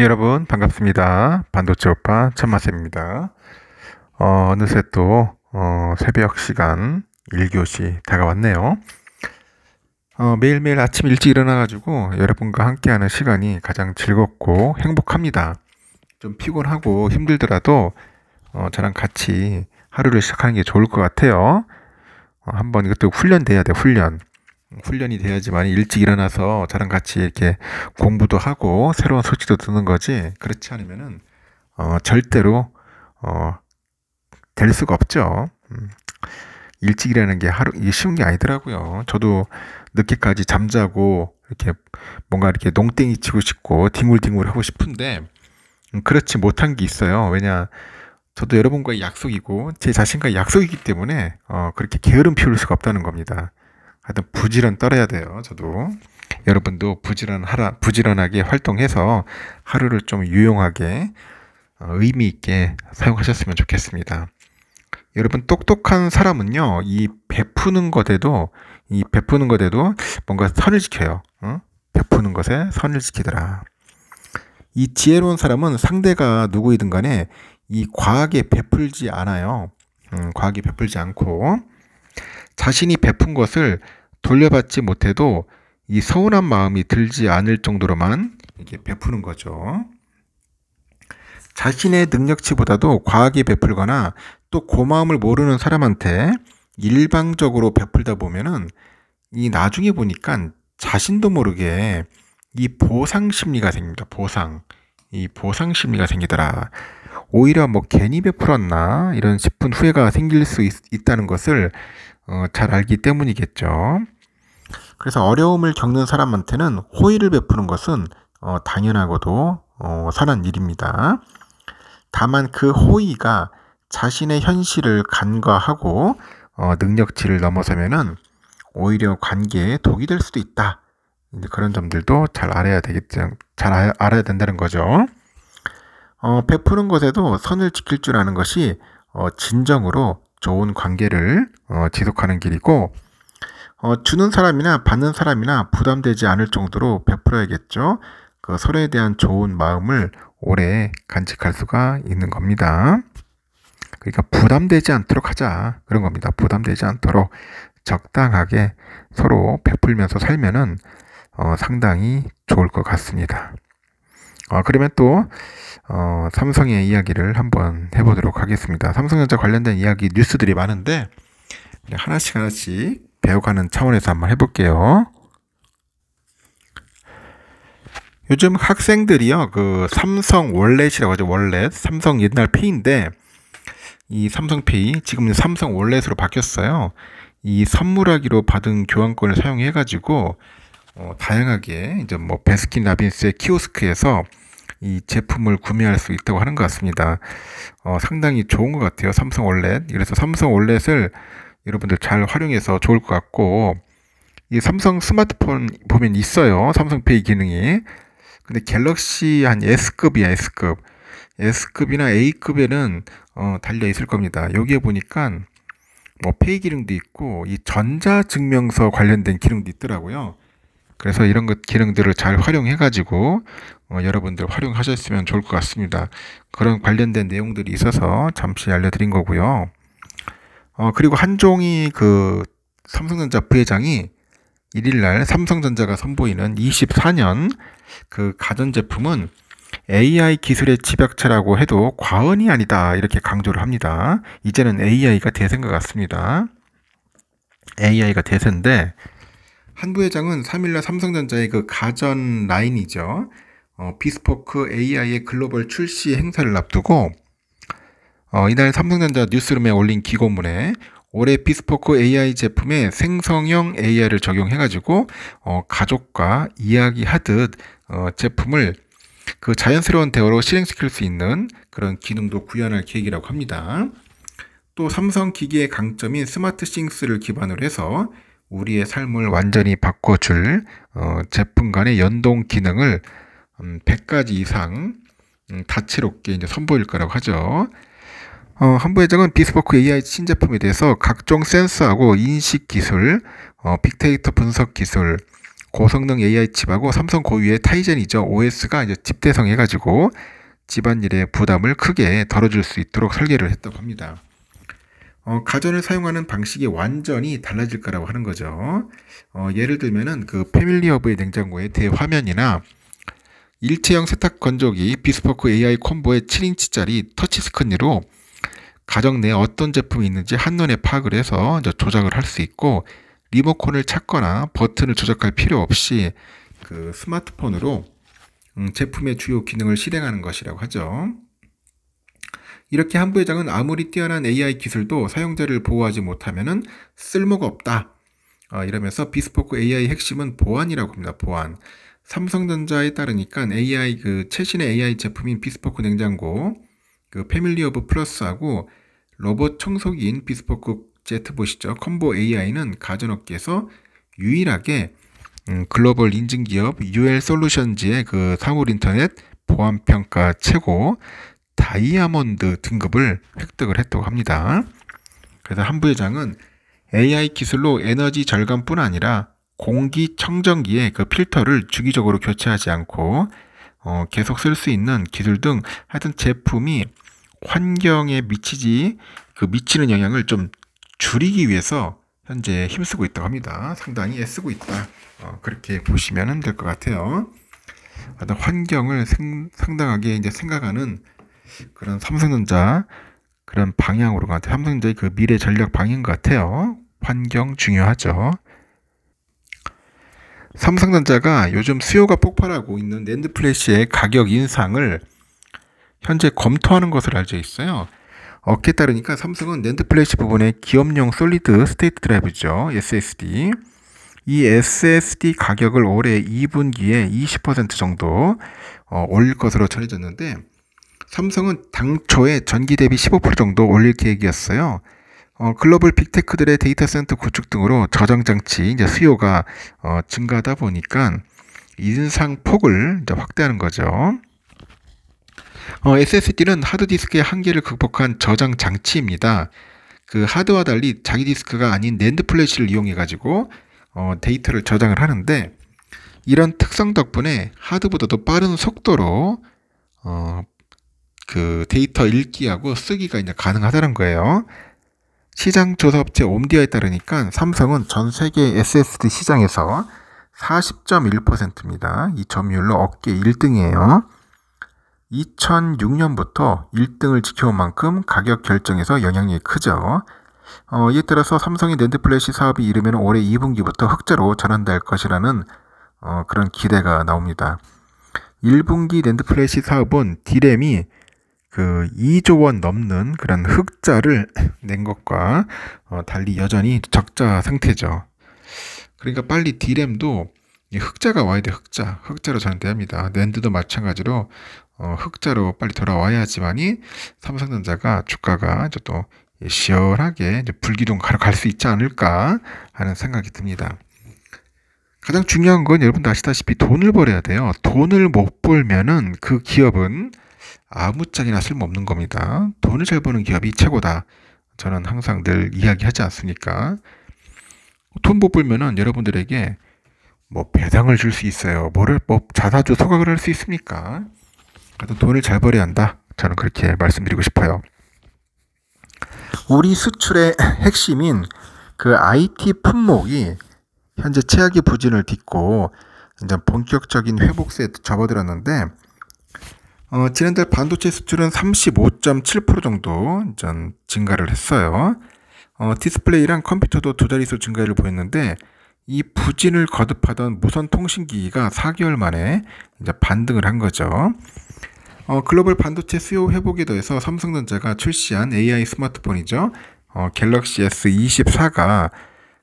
여러분 반갑습니다. 반도체 오빠 천마쌤입니다. 어, 느새 또 어, 새벽 시간 1교시 다가왔네요. 어, 매일매일 아침 일찍 일어나가지고 여러분과 함께하는 시간이 가장 즐겁고 행복합니다. 좀 피곤하고 힘들더라도 어, 저랑 같이 하루를 시작하는 게 좋을 것 같아요. 어, 한번 이것도 훈련돼야 돼 훈련. 훈련이 돼야지만 일찍 일어나서 저랑 같이 이렇게 공부도 하고 새로운 소식도 듣는 거지 그렇지 않으면은 어, 절대로 어, 될 수가 없죠. 음, 일찍이라는 게 하루 이게 쉬운 게 아니더라고요. 저도 늦게까지 잠자고 이렇게 뭔가 이렇게 농땡이 치고 싶고 뒹굴뒹굴 하고 싶은데 음, 그렇지 못한 게 있어요. 왜냐 저도 여러분과의 약속이고 제 자신과의 약속이기 때문에 어, 그렇게 게으름 피울 수가 없다는 겁니다. 하여튼 부지런 떨어야 돼요. 저도 여러분도 부지런하라 부지런하게 활동해서 하루를 좀 유용하게 어, 의미 있게 사용하셨으면 좋겠습니다. 여러분 똑똑한 사람은요 이 베푸는 것에도 이 베푸는 것에도 뭔가 선을 지켜요. 응? 베푸는 것에 선을 지키더라. 이 지혜로운 사람은 상대가 누구이든 간에 이 과하게 베풀지 않아요. 음, 과하게 베풀지 않고 자신이 베푼 것을 돌려받지 못해도 이 서운한 마음이 들지 않을 정도로만 이게 베푸는 거죠. 자신의 능력치보다도 과하게 베풀거나 또 고마움을 모르는 사람한테 일방적으로 베풀다 보면은 이 나중에 보니까 자신도 모르게 이 보상 심리가 생깁니다. 보상. 이 보상 심리가 생기더라. 오히려 뭐 괜히 베풀었나 이런 싶은 후회가 생길 수 있, 다는 것을 어, 잘 알기 때문이겠죠. 그래서 어려움을 겪는 사람한테는 호의를 베푸는 것은 어, 당연하고도 어, 선한 일입니다. 다만 그 호의가 자신의 현실을 간과하고 어, 능력치를 넘어서면은 오히려 관계에 독이 될 수도 있다. 그런 점들도 잘 알아야 되겠죠. 잘 알아야 된다는 거죠. 어, 베푸는 것에도 선을 지킬 줄 아는 것이 어, 진정으로 좋은 관계를 어, 지속하는 길이고 어, 주는 사람이나 받는 사람이나 부담되지 않을 정도로 베풀어야겠죠. 그 서로에 대한 좋은 마음을 오래 간직할 수가 있는 겁니다. 그러니까 부담되지 않도록 하자 그런 겁니다. 부담되지 않도록 적당하게 서로 베풀면서 살면은 어, 상당히 좋을 것 같습니다. 어, 그러면 또 어, 삼성의 이야기를 한번 해보도록 하겠습니다. 삼성전자 관련된 이야기 뉴스들이 많은데 하나씩 하나씩 배워가는 차원에서 한번 해볼게요. 요즘 학생들이요, 그 삼성 월렛이라고 하죠. 월렛. 삼성 옛날 페이인데, 이 삼성 페이, 지금은 삼성 월렛으로 바뀌었어요. 이 선물하기로 받은 교환권을 사용해가지고, 어, 다양하게 이제 뭐 베스킨 라빈스의 키오스크에서 이 제품을 구매할 수 있다고 하는 것 같습니다. 어, 상당히 좋은 것 같아요. 삼성 올렛. 그래서 삼성 올렛을 여러분들 잘 활용해서 좋을 것 같고 이 삼성 스마트폰 보면 있어요. 삼성페이 기능이. 근데 갤럭시 한 S급이야, S급. S급이나 A급에는 어, 달려 있을 겁니다. 여기에 보니까 뭐 페이 기능도 있고 이 전자 증명서 관련된 기능도 있더라고요. 그래서 이런 것 기능들을 잘 활용해 가지고 어, 여러분들 활용하셨으면 좋을 것 같습니다. 그런 관련된 내용들이 있어서 잠시 알려드린 거고요. 어, 그리고 한종이 그 삼성전자 부회장이 1일날 삼성전자가 선보이는 24년 그 가전제품은 AI 기술의 집약체라고 해도 과언이 아니다 이렇게 강조를 합니다. 이제는 AI가 대세인 것 같습니다. AI가 대세인데 한 부회장은 3일날 삼성전자의 그 가전 라인이죠. 어, 비스포크 AI의 글로벌 출시 행사를 앞두고 어, 이날 삼성전자 뉴스룸에 올린 기고문에 올해 비스포크 AI 제품에 생성형 AI를 적용해가지고 어, 가족과 이야기하듯 어, 제품을 그 자연스러운 대화로 실행시킬 수 있는 그런 기능도 구현할 계획이라고 합니다. 또 삼성 기기의 강점인 스마트 싱스를 기반으로 해서 우리의 삶을 완전히 바꿔줄 어, 제품 간의 연동 기능을 음, 100가지 이상 음, 다채롭게 이제 선보일 거라고 하죠. 어, 한 부회장은 비스포크 AI 신제품에 대해서 각종 센서하고 인식 기술, 어, 빅데이터 분석 기술, 고성능 AI 칩하고 삼성 고유의 타이젠이죠. OS가 이제 집대성 해가지고 집안일의 부담을 크게 덜어줄 수 있도록 설계를 했다고 합니다. 어, 가전을 사용하는 방식이 완전히 달라질 거라고 하는 거죠. 어, 예를 들면은 그 패밀리허브의 냉장고의 대화면이나 일체형 세탁 건조기 비스퍼크 AI 콤보의 7인치짜리 터치 스크린으로 가정 내 어떤 제품이 있는지 한눈에 파악을 해서 조작을 할 수 있고 리모컨을 찾거나 버튼을 조작할 필요 없이 그 스마트폰으로 음, 제품의 주요 기능을 실행하는 것이라고 하죠. 이렇게 한 부회장은 아무리 뛰어난 AI 기술도 사용자를 보호하지 못하면 쓸모가 없다. 어, 이러면서 비스포크 AI 핵심은 보안이라고 합니다. 보안. 삼성전자에 따르니까 AI 그 최신의 AI 제품인 비스포크 냉장고 그 패밀리 오브 플러스하고 로봇 청소기인 비스포크 제트봇이죠. 컴보 AI는 가전업계에서 유일하게 음, 글로벌 인증기업 UL 솔루션즈의 그 사물인터넷 보안평가 최고 다이아몬드 등급을 획득을 했다고 합니다. 그래서 한 부회장은 AI 기술로 에너지 절감뿐 아니라 공기청정기의 그 필터를 주기적으로 교체하지 않고 어, 계속 쓸 수 있는 기술 등 하여튼 제품이 환경에 미치지 그 미치는 영향을 좀 줄이기 위해서 현재 힘쓰고 있다고 합니다. 상당히 애쓰고 있다. 어, 그렇게 보시면 될 것 같아요. 환경을 생, 상당하게 이제 생각하는 그런 삼성전자 그런 방향으로 가 삼성전자의 그 미래 전략 방향인 것 같아요. 환경 중요하죠. 삼성전자가 요즘 수요가 폭발하고 있는 랜드 플래시의 가격 인상을 현재 검토하는 것으로 알려 져 있어요. 업계 따르니까 삼성은 랜드 플래시 부분에 기업용 솔리드 스테이트 드라이브죠. SSD. 이 SSD 가격을 올해 2분기에 20% 정도 어, 올릴 것으로 전해졌는데 삼성은 당초에 전기 대비 15% 정도 올릴 계획이었어요. 어, 글로벌 빅테크들의 데이터 센터 구축 등으로 저장 장치 이제 수요가 어, 증가하다 보니까 인상 폭을 이제 확대하는 거죠. 어, SSD는 하드디스크의 한계를 극복한 저장 장치입니다. 그 하드와 달리 자기 디스크가 아닌 낸드 플래시를 이용해 가지고 어, 데이터를 저장을 하는데 이런 특성 덕분에 하드보다도 빠른 속도로 어, 그 데이터 읽기하고 쓰기가 이제 가능하다는 거예요. 시장 조사 업체 옴디아에 따르니까 삼성은 전 세계 SSD 시장에서 40.1%입니다. 이 점유율로 업계 1등이에요. 2006년부터 1등을 지켜온 만큼 가격 결정에서 영향력이 크죠. 어, 이에 따라서 삼성의 랜드 플래시 사업이 이르면 올해 2분기부터 흑자로 전환될 것이라는 어, 그런 기대가 나옵니다. 1분기 랜드 플래시 사업은 디램이 그 2조 원 넘는 그런 흑자를 낸 것과 어, 달리 여전히 적자 상태죠. 그러니까 빨리 디램도 흑자가 와야 돼 흑자 흑자로 전환돼합니다 랜드도 마찬가지로 어, 흑자로 빨리 돌아와야지만이 삼성전자가 주가가 이제 또 시원하게 이제 불기둥 가로 갈수 있지 않을까 하는 생각이 듭니다. 가장 중요한 건 여러분도 아시다시피 돈을 벌어야 돼요. 돈을 못 벌면은 그 기업은 아무짝이나 쓸모없는 겁니다. 돈을 잘 버는 기업이 최고다. 저는 항상 늘 이야기하지 않습니까? 돈못 벌면은 여러분들에게 뭐 배당을 줄 수 있어요. 뭐를 뭐 자사주 소각을 할 수 있습니까? 하여튼 돈을 잘 벌어야 한다. 저는 그렇게 말씀드리고 싶어요. 우리 수출의 핵심인 그 IT 품목이 현재 최악의 부진을 딛고 이제 본격적인 회복세에 접어들었는데 어, 지난달 반도체 수출은 35.7% 정도 전 증가를 했어요. 어, 디스플레이랑 컴퓨터도 두 자릿수 증가율을 보였는데 이 부진을 거듭하던 무선 통신기기가 4개월 만에 이제 반등을 한 거죠. 어, 글로벌 반도체 수요 회복에 더해서 삼성전자가 출시한 AI 스마트폰이죠. 어, 갤럭시 S24가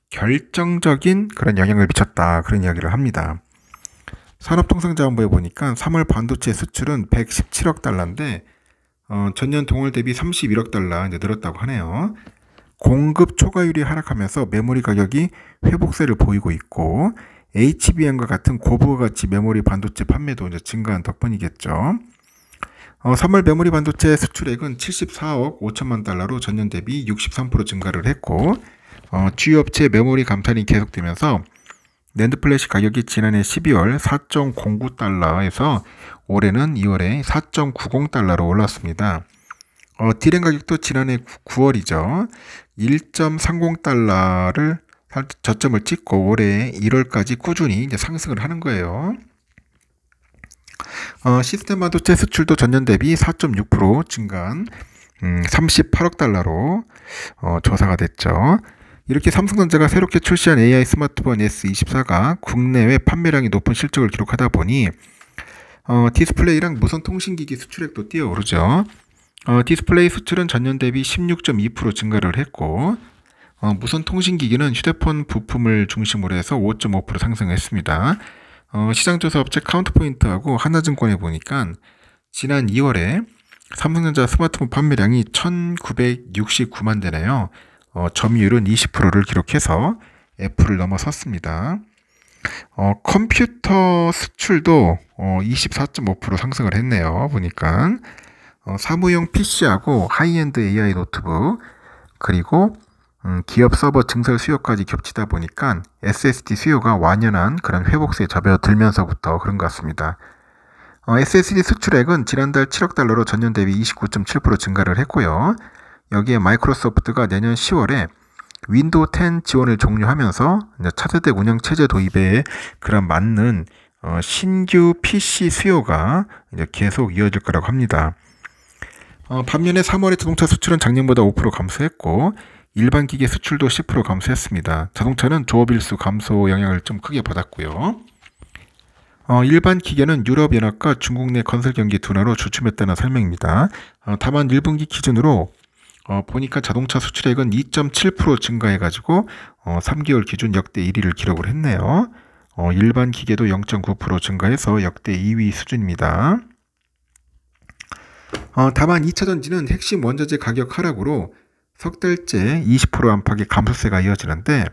결정적인 그런 영향을 미쳤다. 그런 이야기를 합니다. 산업통상자원부에 보니까 3월 반도체 수출은 117억 달러인데 어, 전년 동월 대비 31억 달러 이제 늘었다고 하네요. 공급 초과율이 하락하면서 메모리 가격이 회복세를 보이고 있고 HBM과 같은 고부가 가치 메모리 반도체 판매도 이제 증가한 덕분이겠죠. 어, 3월 메모리 반도체 수출액은 74억 5천만 달러로 전년 대비 63% 증가를 했고 어, 주요 업체 메모리 감산이 계속되면서 낸드 플래시 가격이 지난해 12월 4.09달러에서 올해는 2월에 4.90달러로 올랐습니다. 어, 디램 가격도 지난해 9, 월이죠 1.30달러를 저점을 찍고 올해 1월까지 꾸준히 이제 상승을 하는 거예요. 어, 시스템 반도체 수출도 전년 대비 4.6% 증가한 음, 38억 달러로 어, 조사가 됐죠. 이렇게 삼성전자가 새롭게 출시한 AI 스마트폰 S24가 국내외 판매량이 높은 실적을 기록하다 보니 어, 디스플레이랑 무선 통신기기 수출액도 뛰어오르죠. 어, 디스플레이 수출은 전년 대비 16.2% 증가를 했고 어, 무선 통신기기는 휴대폰 부품을 중심으로 해서 5.5% 상승했습니다. 어, 시장조사 업체 카운트포인트하고 하나증권에 보니까 지난 2월에 삼성전자 스마트폰 판매량이 1969만 대네요. 어, 점유율은 20%를 기록해서 애플을 넘어섰습니다. 어, 컴퓨터 수출도 어, 24.5% 상승을 했네요. 보니까 어, 사무용 PC하고 하이엔드 AI 노트북 그리고 음, 기업 서버 증설 수요까지 겹치다 보니까 SSD 수요가 완연한 그런 회복세에 접어들면서부터 그런 것 같습니다. 어, SSD 수출액은 지난달 7억 달러로 전년 대비 29.7% 증가를 했고요. 여기에 마이크로소프트가 내년 10월에 윈도우 10 지원을 종료하면서 차세대 운영 체제 도입에 그런 맞는 어, 신규 PC 수요가 계속 이어질 거라고 합니다. 어, 반면에 3월에 자동차 수출은 작년보다 5% 감소했고 일반 기계 수출도 10% 감소했습니다. 자동차는 조업일수 감소 영향을 좀 크게 받았고요. 어, 일반 기계는 유럽연합과 중국 내 건설 경기 둔화로 주춤했다는 설명입니다. 어, 다만 1분기 기준으로 어, 보니까 자동차 수출액은 2.7% 증가해가지고 어, 3개월 기준 역대 1위를 기록을 했네요. 어, 일반 기계도 0.9% 증가해서 역대 2위 수준입니다. 어, 다만 2차전지는 핵심 원자재 가격 하락으로 석 달째 20% 안팎의 감소세가 이어지는데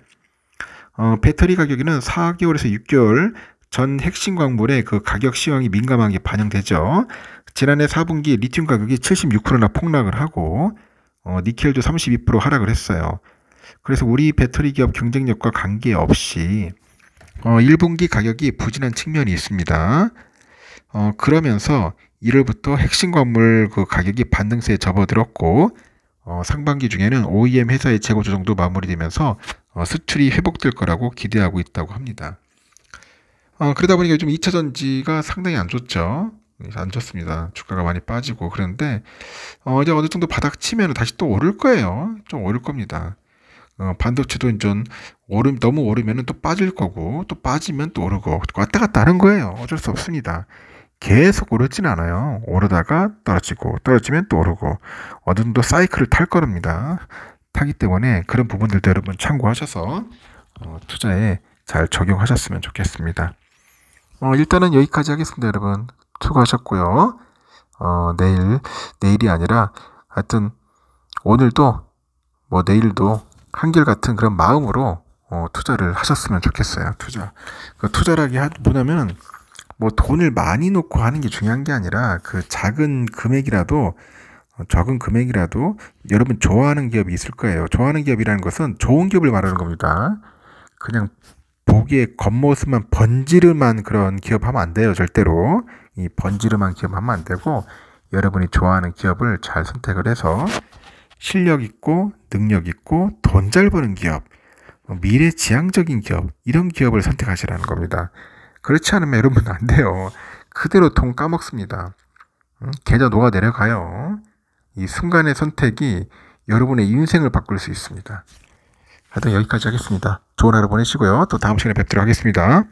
어, 배터리 가격에는 4개월에서 6개월 전 핵심 광물의 그 가격 시황이 민감하게 반영되죠. 지난해 4분기 리튬 가격이 76%나 폭락을 하고 어, 니켈도 32% 하락을 했어요. 그래서 우리 배터리 기업 경쟁력과 관계없이 어, 1분기 가격이 부진한 측면이 있습니다. 어, 그러면서 1월부터 핵심 건물그 가격이 반등세에 접어들었고 어, 상반기 중에는 OEM 회사의 재고 조정도 마무리되면서 어, 수출이 회복될 거라고 기대하고 있다고 합니다. 어, 그러다 보니까 요즘 2차 전지가 상당히 안 좋죠. 예, 안 좋습니다. 주가가 많이 빠지고 그런데 어, 이제 어느 정도 바닥 치면 다시 또 오를 거예요. 좀 오를 겁니다. 어, 반도체도 이제 오름 너무 오르면또 빠질 거고 또 빠지면 또 오르고 왔다 갔다 하는 거예요. 어쩔 수 없습니다. 계속 오르진 않아요. 오르다가 떨어지고 떨어지면 또 오르고 어느 정도 사이클을 탈 겁니다. 타기 때문에 그런 부분들도 여러분 참고하셔서 어, 투자에 잘 적용하셨으면 좋겠습니다. 어, 일단은 여기까지 하겠습니다, 여러분. 투고하셨고요. 어, 내일, 내일이 아니라 하여튼 오늘도 뭐 내일도 한결같은 그런 마음으로 어, 투자를 하셨으면 좋겠어요. 투자. 그 투자라기 하, 뭐냐면 뭐 돈을 많이 놓고 하는 게 중요한 게 아니라 그 작은 금액이라도 어, 적은 금액이라도 여러분 좋아하는 기업이 있을 거예요. 좋아하는 기업이라는 것은 좋은 기업을 말하는 겁니다. 그냥 보기에 겉모습만 번지르만 그런 기업 하면 안 돼요. 절대로. 이 번지르만 기업하면 안 되고 여러분이 좋아하는 기업을 잘 선택을 해서 실력 있고 능력 있고 돈 잘 버는 기업, 뭐 미래 지향적인 기업 이런 기업을 선택하시라는 겁니다. 그렇지 않으면 여러분 안 돼요. 그대로 돈 까먹습니다. 계좌 녹아 내려가요. 이 순간의 선택이 여러분의 인생을 바꿀 수 있습니다. 하여튼 여기까지 하겠습니다. 좋은 하루 보내시고요. 또 다음 시간에 뵙도록 하겠습니다.